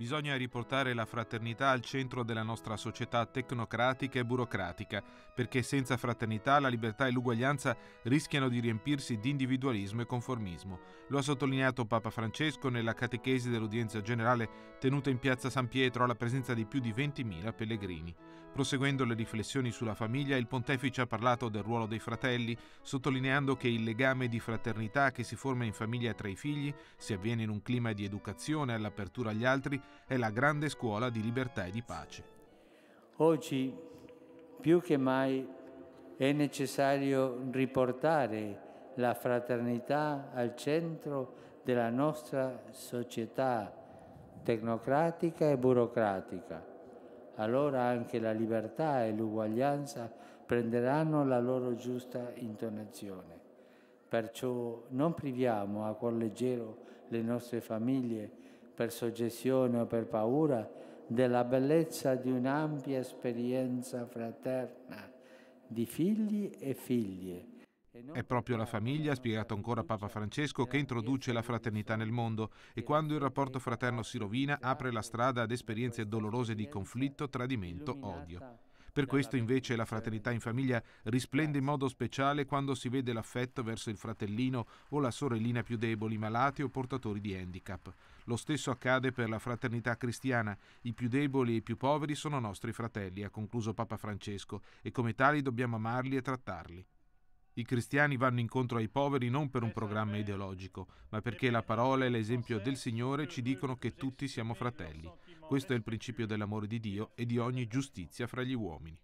Bisogna riportare la fraternità al centro della nostra società tecnocratica e burocratica, perché senza fraternità la libertà e l'uguaglianza rischiano di riempirsi di individualismo e conformismo. Lo ha sottolineato Papa Francesco nella catechesi dell'udienza generale tenuta in piazza San Pietro alla presenza di più di 20.000 pellegrini. Proseguendo le riflessioni sulla famiglia, il pontefice ha parlato del ruolo dei fratelli, sottolineando che il legame di fraternità che si forma in famiglia tra i figli, se avviene in un clima di educazione all'apertura agli altri, è la grande scuola di libertà e di pace. Oggi più che mai è necessario riportare la fraternità al centro della nostra società tecnocratica e burocratica. Allora anche la libertà e l'uguaglianza prenderanno la loro giusta intonazione. Perciò non priviamo a cuor leggero le nostre famiglie per soggezione o per paura, della bellezza di un'ampia esperienza fraterna di figli e figlie. È proprio la famiglia, ha spiegato ancora Papa Francesco, che introduce la fraternità nel mondo e quando il rapporto fraterno si rovina apre la strada ad esperienze dolorose di conflitto, tradimento, odio. Per questo invece la fraternità in famiglia risplende in modo speciale quando si vede l'affetto verso il fratellino o la sorellina più deboli, malati o portatori di handicap. Lo stesso accade per la fraternità cristiana. I più deboli e i più poveri sono nostri fratelli, ha concluso Papa Francesco, e come tali dobbiamo amarli e trattarli. I cristiani vanno incontro ai poveri non per un programma ideologico, ma perché la parola e l'esempio del Signore ci dicono che tutti siamo fratelli. Questo è il principio dell'amore di Dio e di ogni giustizia fra gli uomini.